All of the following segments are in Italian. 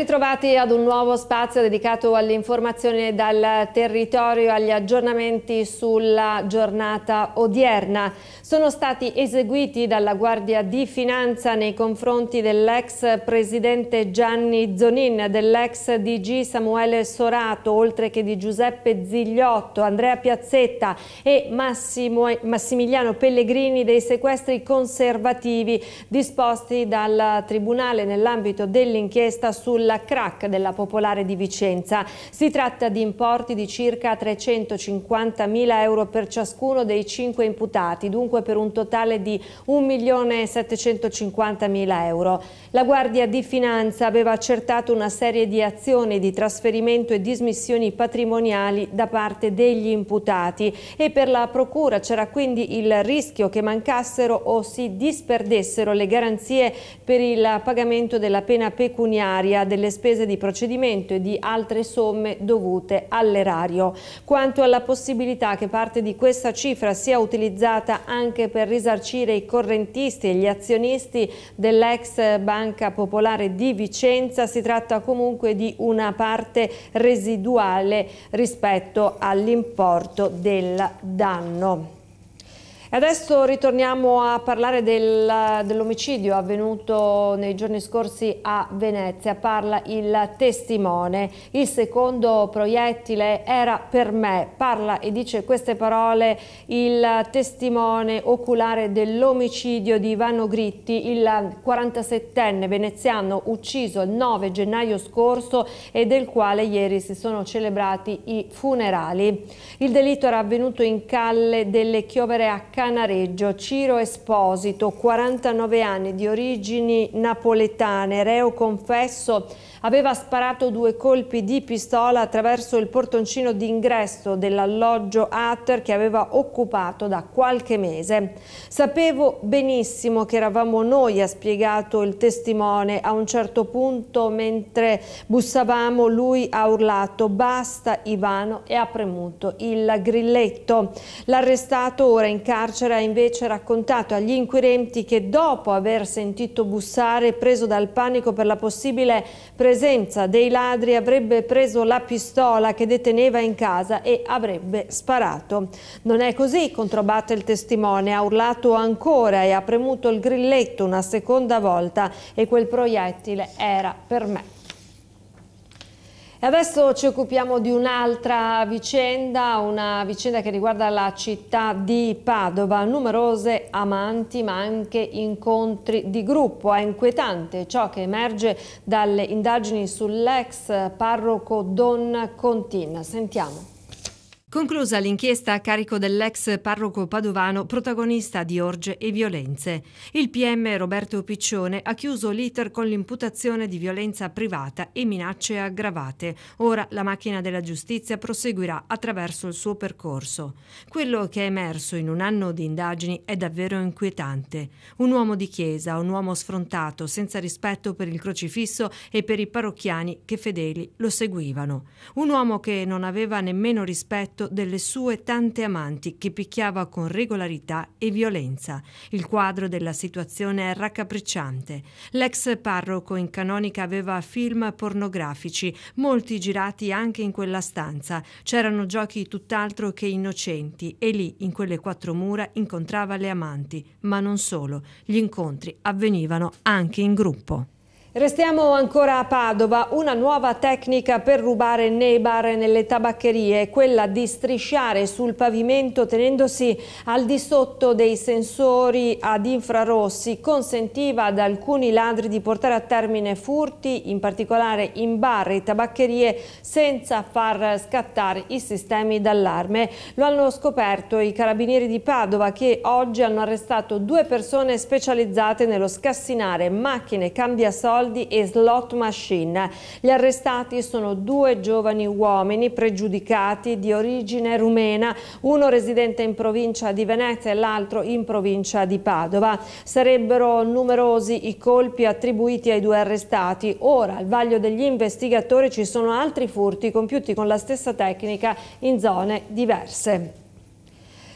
ritrovati ad un nuovo spazio dedicato all'informazione dal territorio e agli aggiornamenti sulla giornata odierna. Sono stati eseguiti dalla Guardia di Finanza nei confronti dell'ex presidente Gianni Zonin, dell'ex DG Samuele Sorato, oltre che di Giuseppe Zigliotto, Andrea Piazzetta e Massimo, Massimiliano Pellegrini dei sequestri conservativi disposti dal Tribunale nell'ambito dell'inchiesta sulla del crack della Popolare di Vicenza. Si tratta di importi di circa 350 mila euro per ciascuno dei cinque imputati, dunque per un totale di 1 milione 750 mila euro. La Guardia di Finanza aveva accertato una serie di azioni di trasferimento e dismissioni patrimoniali da parte degli imputati e per la Procura c'era quindi il rischio che mancassero o si disperdessero le garanzie per il pagamento della pena pecuniaria delle delle spese di procedimento e di altre somme dovute all'erario. Quanto alla possibilità che parte di questa cifra sia utilizzata anche per risarcire i correntisti e gli azionisti dell'ex Banca Popolare di Vicenza, si tratta comunque di una parte residuale rispetto all'importo del danno. E adesso ritorniamo a parlare del, dell'omicidio avvenuto nei giorni scorsi a Venezia. Parla il testimone. Il secondo proiettile era per me. Parla e dice queste parole il testimone oculare dell'omicidio di Ivano Gritti, il 47enne veneziano ucciso il 9 gennaio scorso e del quale ieri si sono celebrati i funerali. Il delitto era avvenuto in Calle delle Chiovere a Calle Canareggio, Ciro Esposito, 49 anni, di origini napoletane, reo confesso aveva sparato due colpi di pistola attraverso il portoncino d'ingresso dell'alloggio Atter che aveva occupato da qualche mese. Sapevo benissimo che eravamo noi, ha spiegato il testimone. A un certo punto, mentre bussavamo, lui ha urlato basta Ivano e ha premuto il grilletto. L'arrestato ora in carcere ha invece raccontato agli inquirenti che dopo aver sentito bussare, preso dal panico per la possibile presenza presenza dei ladri avrebbe preso la pistola che deteneva in casa e avrebbe sparato. Non è così, controbatte il testimone, ha urlato ancora e ha premuto il grilletto una seconda volta e quel proiettile era per me. E adesso ci occupiamo di un'altra vicenda, una vicenda che riguarda la città di Padova. Numerose amanti ma anche incontri di gruppo. È inquietante ciò che emerge dalle indagini sull'ex parroco Don Contin. Sentiamo. Conclusa l'inchiesta a carico dell'ex parroco padovano protagonista di orge e violenze, il PM Roberto Piccione ha chiuso l'iter con l'imputazione di violenza privata e minacce aggravate. Ora la macchina della giustizia proseguirà attraverso il suo percorso. Quello che è emerso in un anno di indagini è davvero inquietante. Un uomo di chiesa, un uomo sfrontato, senza rispetto per il crocifisso e per i parrocchiani che fedeli lo seguivano. Un uomo che non aveva nemmeno rispetto effetto delle sue tante amanti che picchiava con regolarità e violenza. Il quadro della situazione è raccapricciante. L'ex parroco in canonica aveva film pornografici, molti girati anche in quella stanza. C'erano giochi tutt'altro che innocenti e lì, in quelle quattro mura, incontrava le amanti, ma non solo. Gli incontri avvenivano anche in gruppo. Restiamo ancora a Padova, una nuova tecnica per rubare nei bar e nelle tabaccherie è quella di strisciare sul pavimento tenendosi al di sotto dei sensori ad infrarossi consentiva ad alcuni ladri di portare a termine furti, in particolare in bar e tabaccherie, senza far scattare i sistemi d'allarme. Lo hanno scoperto i carabinieri di Padova che oggi hanno arrestato due persone specializzate nello scassinare macchine cambiasoli soldi e slot machine. Gli arrestati sono due giovani uomini pregiudicati di origine rumena, uno residente in provincia di Venezia e l'altro in provincia di Padova. Sarebbero numerosi i colpi attribuiti ai due arrestati. Ora, al vaglio degli investigatori ci sono altri furti compiuti con la stessa tecnica in zone diverse.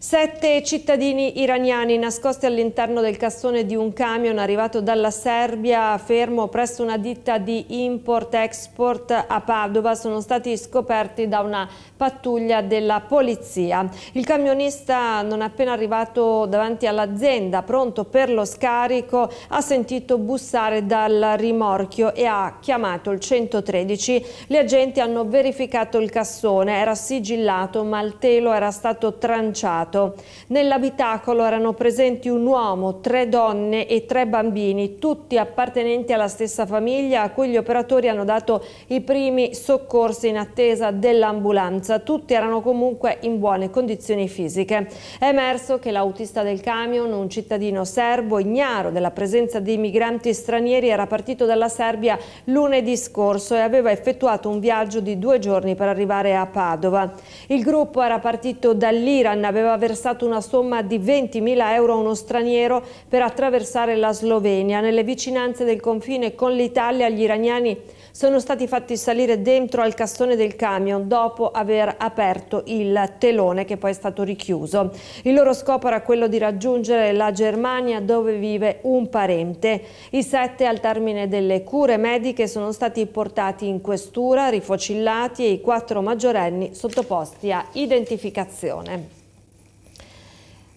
Sette cittadini iraniani nascosti all'interno del cassone di un camion arrivato dalla Serbia, fermo presso una ditta di import-export a Padova, sono stati scoperti da una pattuglia della polizia. Il camionista, non appena arrivato davanti all'azienda, pronto per lo scarico, ha sentito bussare dal rimorchio e ha chiamato il 113. Gli agenti hanno verificato il cassone, era sigillato ma il telo era stato tranciato Stato. Nell'abitacolo erano presenti un uomo, tre donne e tre bambini, tutti appartenenti alla stessa famiglia a cui gli operatori hanno dato i primi soccorsi in attesa dell'ambulanza. Tutti erano comunque in buone condizioni fisiche. È emerso che l'autista del camion, un cittadino serbo ignaro della presenza di migranti stranieri, era partito dalla Serbia lunedì scorso e aveva effettuato un viaggio di due giorni per arrivare a Padova. Il gruppo era partito dall'Iran, aveva versato una somma di 20.000 euro a uno straniero per attraversare la Slovenia. Nelle vicinanze del confine con l'Italia gli iraniani sono stati fatti salire dentro al cassone del camion dopo aver aperto il telone che poi è stato richiuso. Il loro scopo era quello di raggiungere la Germania dove vive un parente. I sette al termine delle cure mediche sono stati portati in questura, rifocillati e i quattro maggiorenni sottoposti a identificazione.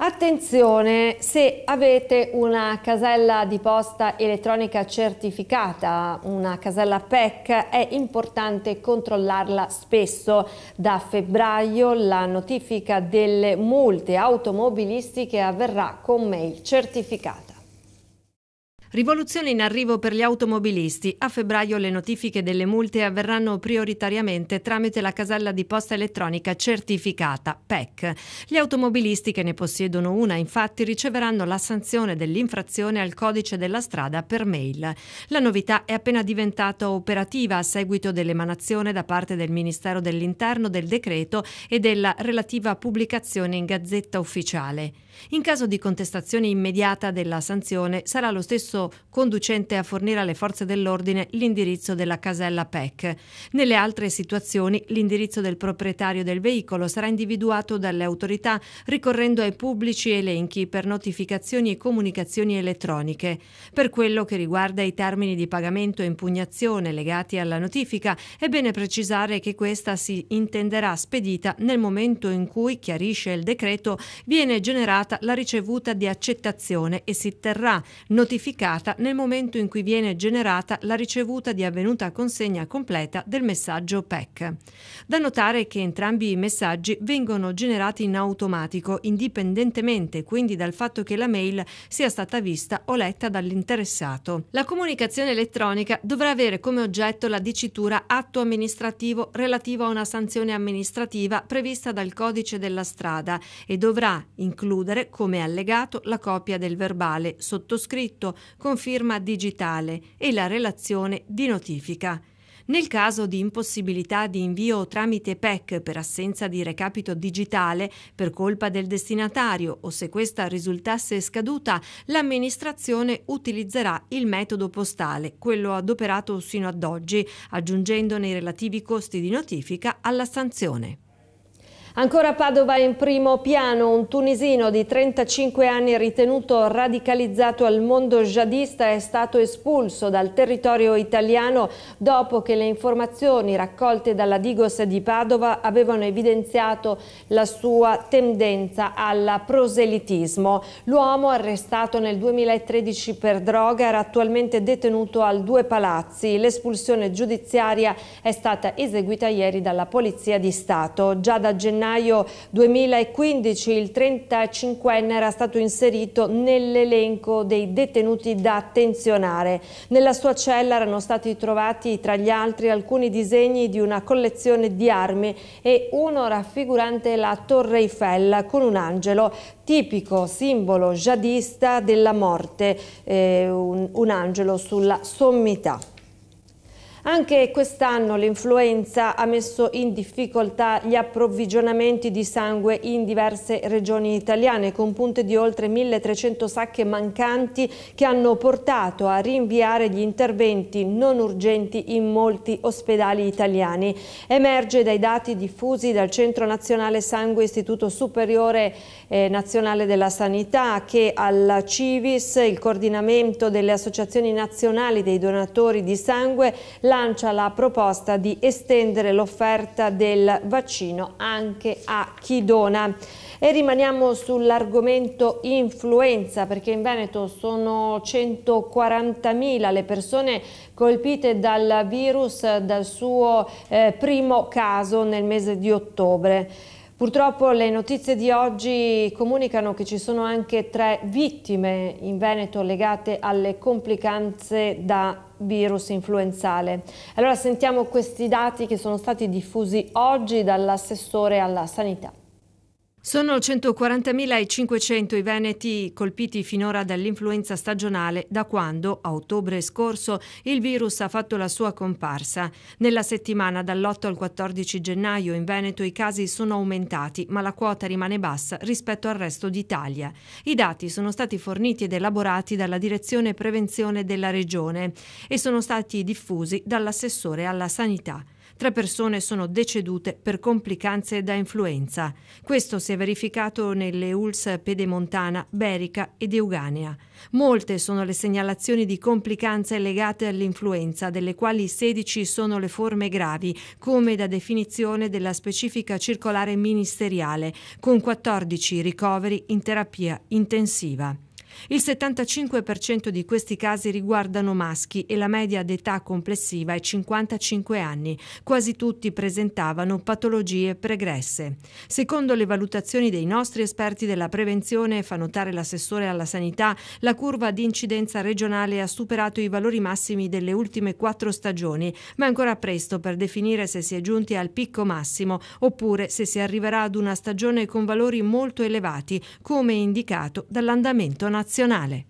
Attenzione, se avete una casella di posta elettronica certificata, una casella PEC, è importante controllarla spesso. Da febbraio la notifica delle multe automobilistiche avverrà con mail certificata. Rivoluzione in arrivo per gli automobilisti. A febbraio le notifiche delle multe avverranno prioritariamente tramite la casella di posta elettronica certificata PEC. Gli automobilisti che ne possiedono una infatti riceveranno la sanzione dell'infrazione al codice della strada per mail. La novità è appena diventata operativa a seguito dell'emanazione da parte del Ministero dell'Interno del decreto e della relativa pubblicazione in gazzetta ufficiale. In caso di contestazione immediata della sanzione sarà lo stesso percorso conducente a fornire alle forze dell'ordine l'indirizzo della casella PEC. Nelle altre situazioni l'indirizzo del proprietario del veicolo sarà individuato dalle autorità ricorrendo ai pubblici elenchi per notificazioni e comunicazioni elettroniche. Per quello che riguarda i termini di pagamento e impugnazione legati alla notifica, è bene precisare che questa si intenderà spedita nel momento in cui, chiarisce il decreto, viene generata la ricevuta di accettazione e si terrà notificata pubblicata nel momento in cui viene generata la ricevuta di avvenuta consegna completa del messaggio PEC. Da notare che entrambi i messaggi vengono generati in automatico, indipendentemente quindi dal fatto che la mail sia stata vista o letta dall'interessato. La comunicazione elettronica dovrà avere come oggetto la dicitura atto amministrativo relativo a una sanzione amministrativa prevista dal codice della strada e dovrà includere come allegato la copia del verbale sottoscritto con firma digitale e la relazione di notifica. Nel caso di impossibilità di invio tramite PEC per assenza di recapito digitale per colpa del destinatario o se questa risultasse scaduta, l'amministrazione utilizzerà il metodo postale, quello adoperato sino ad oggi, aggiungendone i relativi costi di notifica alla sanzione. Ancora Padova in primo piano, un tunisino di 35 anni ritenuto radicalizzato al mondo jihadista è stato espulso dal territorio italiano dopo che le informazioni raccolte dalla Digos di Padova avevano evidenziato la sua tendenza al proselitismo. L'uomo arrestato nel 2013 per droga era attualmente detenuto al Due Palazzi. L'espulsione giudiziaria è stata eseguita ieri dalla Polizia di Stato. Già da gennaio gennaio 2015 il 35enne era stato inserito nell'elenco dei detenuti da attenzionare. Nella sua cella erano stati trovati tra gli altri alcuni disegni di una collezione di armi e uno raffigurante la Torre Eiffel con un angelo tipico simbolo jihadista della morte, eh, un, un angelo sulla sommità. Anche quest'anno l'influenza ha messo in difficoltà gli approvvigionamenti di sangue in diverse regioni italiane, con punte di oltre 1300 sacche mancanti che hanno portato a rinviare gli interventi non urgenti in molti ospedali italiani. Emerge dai dati diffusi dal Centro Nazionale Sangue Istituto Superiore eh, Nazionale della Sanità che alla CIVIS, il coordinamento delle associazioni nazionali dei donatori di sangue, lancia la proposta di estendere l'offerta del vaccino anche a chi dona. E rimaniamo sull'argomento influenza perché in Veneto sono 140.000 le persone colpite dal virus dal suo eh, primo caso nel mese di ottobre. Purtroppo le notizie di oggi comunicano che ci sono anche tre vittime in Veneto legate alle complicanze da virus influenzale. Allora sentiamo questi dati che sono stati diffusi oggi dall'assessore alla sanità. Sono 140.500 i veneti colpiti finora dall'influenza stagionale da quando, a ottobre scorso, il virus ha fatto la sua comparsa. Nella settimana dall'8 al 14 gennaio in Veneto i casi sono aumentati, ma la quota rimane bassa rispetto al resto d'Italia. I dati sono stati forniti ed elaborati dalla Direzione Prevenzione della Regione e sono stati diffusi dall'assessore alla sanità. Tre persone sono decedute per complicanze da influenza. Questo si è verificato nelle ULS Pedemontana, Berica ed Euganea. Molte sono le segnalazioni di complicanze legate all'influenza, delle quali 16 sono le forme gravi, come da definizione della specifica circolare ministeriale, con 14 ricoveri in terapia intensiva. Il 75% di questi casi riguardano maschi e la media d'età complessiva è 55 anni. Quasi tutti presentavano patologie pregresse. Secondo le valutazioni dei nostri esperti della prevenzione, fa notare l'assessore alla sanità, la curva di incidenza regionale ha superato i valori massimi delle ultime quattro stagioni, ma è ancora presto per definire se si è giunti al picco massimo oppure se si arriverà ad una stagione con valori molto elevati, come indicato dall'andamento nazionale nazionale.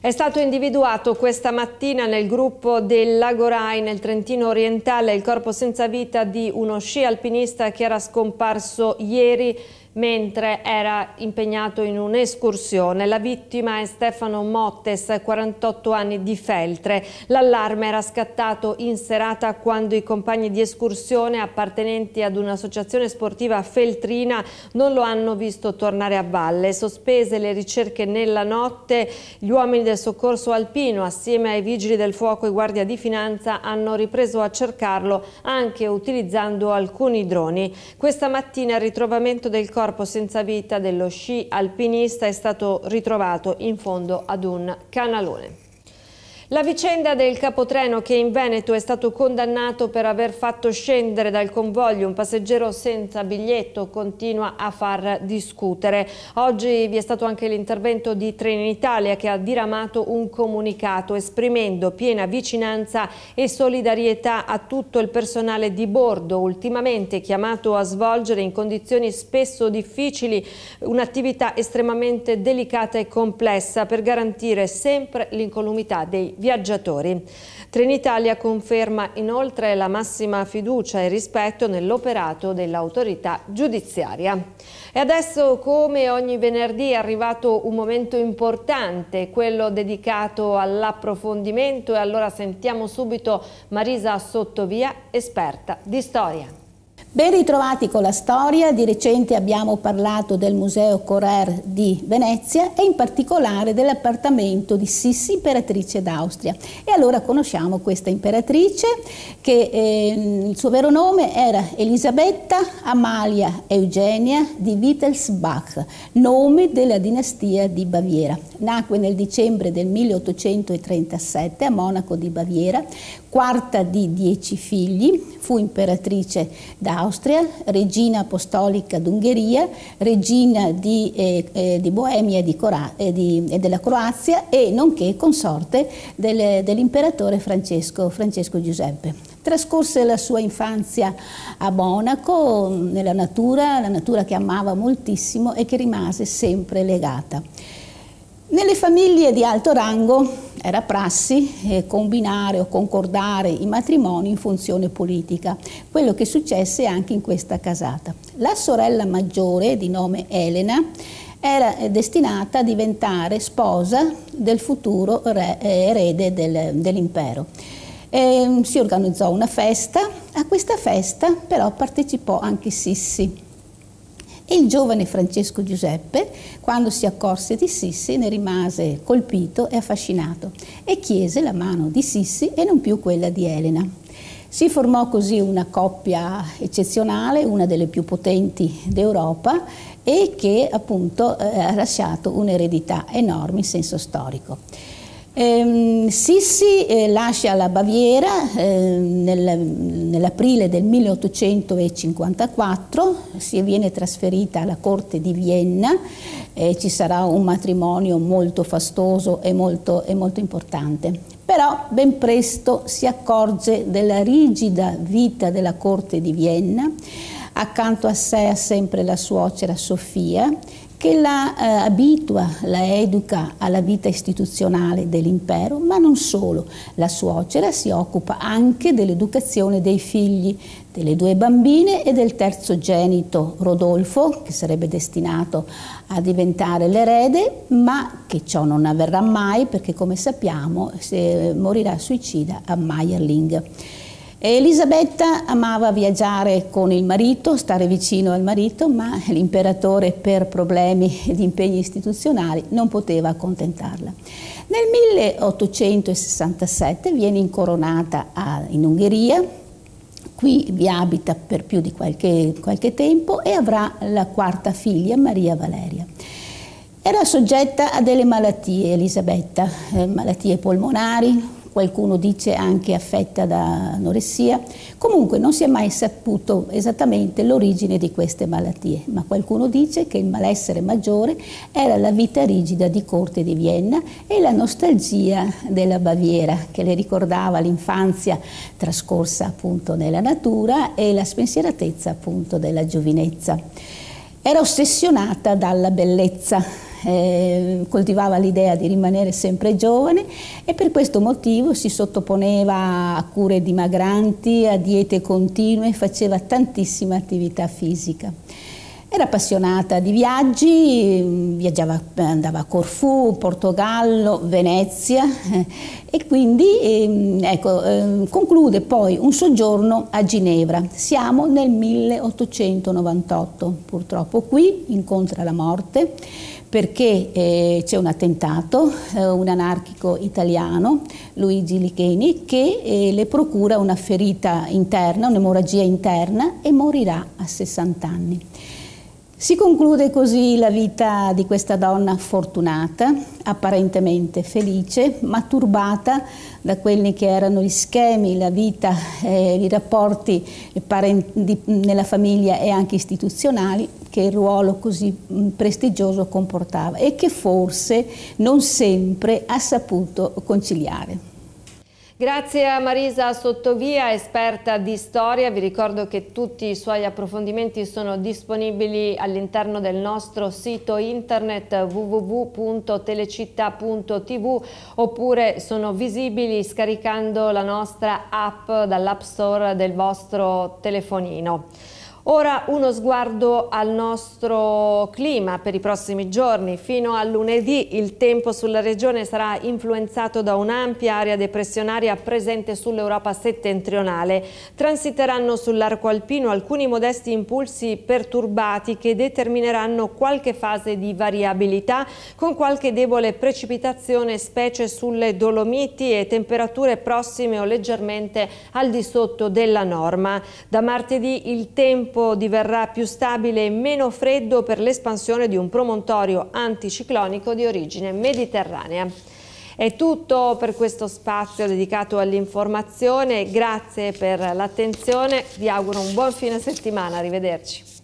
È stato individuato questa mattina nel gruppo del Lagorai nel Trentino Orientale il corpo senza vita di uno sci alpinista che era scomparso ieri mentre era impegnato in un'escursione. La vittima è Stefano Mottes, 48 anni di Feltre. L'allarme era scattato in serata quando i compagni di escursione appartenenti ad un'associazione sportiva feltrina non lo hanno visto tornare a valle. Sospese le ricerche nella notte, gli uomini del soccorso alpino assieme ai vigili del fuoco e guardia di finanza hanno ripreso a cercarlo anche utilizzando alcuni droni. Questa mattina il ritrovamento del corpo corpo senza vita dello sci alpinista è stato ritrovato in fondo ad un canalone. La vicenda del capotreno che in Veneto è stato condannato per aver fatto scendere dal convoglio un passeggero senza biglietto continua a far discutere. Oggi vi è stato anche l'intervento di Trenitalia che ha diramato un comunicato esprimendo piena vicinanza e solidarietà a tutto il personale di bordo ultimamente chiamato a svolgere in condizioni spesso difficili un'attività estremamente delicata e complessa per garantire sempre l'incolumità dei viaggiatori. Trenitalia conferma inoltre la massima fiducia e rispetto nell'operato dell'autorità giudiziaria. E adesso, come ogni venerdì, è arrivato un momento importante, quello dedicato all'approfondimento e allora sentiamo subito Marisa Sottovia, esperta di storia. Ben ritrovati con la storia, di recente abbiamo parlato del Museo Correr di Venezia e in particolare dell'appartamento di Sissi, imperatrice d'Austria. E allora conosciamo questa imperatrice che eh, il suo vero nome era Elisabetta Amalia Eugenia di Wittelsbach, nome della dinastia di Baviera. Nacque nel dicembre del 1837 a Monaco di Baviera, quarta di dieci figli, fu imperatrice d'Austria d'Austria, regina apostolica d'Ungheria, regina di, eh, eh di Boemia e, di, e, eh, eh, della Croazia e nonché consorte del, dell'imperatore Francesco, Francesco Giuseppe. Trascorse la sua infanzia a Monaco, nella natura, la natura che amava moltissimo e che rimase sempre legata. Nelle famiglie di alto rango era prassi eh, combinare o concordare i matrimoni in funzione politica, quello che successe anche in questa casata. La sorella maggiore, di nome Elena, era eh, destinata a diventare sposa del futuro re, eh, erede del, dell'impero. Ehm, si organizzò una festa, a questa festa però partecipò anche Sissi e il giovane Francesco Giuseppe, quando si accorse di Sissi, ne rimase colpito e affascinato e chiese la mano di Sissi e non più quella di Elena. Si formò così una coppia eccezionale, una delle più potenti d'Europa e che appunto eh, ha lasciato un'eredità enorme in senso storico. Eh, Sissi eh, lascia la Baviera eh, nel, nell'aprile del 1854, si viene trasferita alla corte di Vienna, e ci sarà un matrimonio molto fastoso e molto, e molto importante. Però ben presto si accorge della rigida vita della corte di Vienna, accanto a sé ha sempre la suocera Sofia, che la eh, abitua, la educa alla vita istituzionale dell'impero, ma non solo. La suocera si occupa anche dell'educazione dei figli, delle due bambine e del terzo genito Rodolfo, che sarebbe destinato a diventare l'erede, ma che ciò non avverrà mai perché, come sappiamo, eh, morirà suicida a Meierling. Elisabetta amava viaggiare con il marito, stare vicino al marito, ma l'imperatore per problemi di impegni istituzionali non poteva accontentarla. Nel 1867 viene incoronata a, in Ungheria, qui vi abita per più di qualche, qualche tempo e avrà la quarta figlia, Maria Valeria. Era soggetta a delle malattie, Elisabetta, eh, malattie polmonari, qualcuno dice anche affetta da anoressia. Comunque non si è mai saputo esattamente l'origine di queste malattie, ma qualcuno dice che il malessere maggiore era la vita rigida di corte di Vienna e la nostalgia della Baviera, che le ricordava l'infanzia trascorsa appunto nella natura e la spensieratezza appunto della giovinezza. Era ossessionata dalla bellezza, eh, coltivava l'idea di rimanere sempre giovane e per questo motivo si sottoponeva a cure dimagranti, a diete continue, faceva tantissima attività fisica. Era appassionata di viaggi, viaggiava, andava a Corfù, Portogallo, Venezia eh, e quindi ehm, ecco, ehm, conclude poi un soggiorno a Ginevra. Siamo nel 1898, purtroppo qui incontra la morte perché eh, c'è un attentato, eh, un anarchico italiano, Luigi Licheni, che eh, le procura una ferita interna, un'emorragia interna e morirà a 60 anni. Si conclude così la vita di questa donna fortunata, apparentemente felice, ma turbata da quelli che erano gli schemi, la vita, eh, i rapporti di, nella famiglia e anche istituzionali che il ruolo così mm, prestigioso comportava e che forse non sempre ha saputo conciliare. Grazie a Marisa Sottovia, esperta di storia. Vi ricordo che tutti i suoi approfondimenti sono disponibili all'interno del nostro sito internet www.telecittà.tv oppure sono visibili scaricando la nostra app dall'App Store del vostro telefonino. Ora uno sguardo al nostro clima per i prossimi giorni. Fino a lunedì il tempo sulla regione sarà influenzato da un'ampia area depressionaria presente sull'Europa settentrionale. Transiteranno sull'arco alpino alcuni modesti impulsi perturbati che determineranno qualche fase di variabilità con qualche debole precipitazione specie sulle Dolomiti e temperature prossime o leggermente al di sotto della norma. Da martedì il tempo tempo diverrà più stabile e meno freddo per l'espansione di un promontorio anticiclonico di origine mediterranea. È tutto per questo spazio dedicato all'informazione, grazie per l'attenzione, vi auguro un buon fine settimana, arrivederci.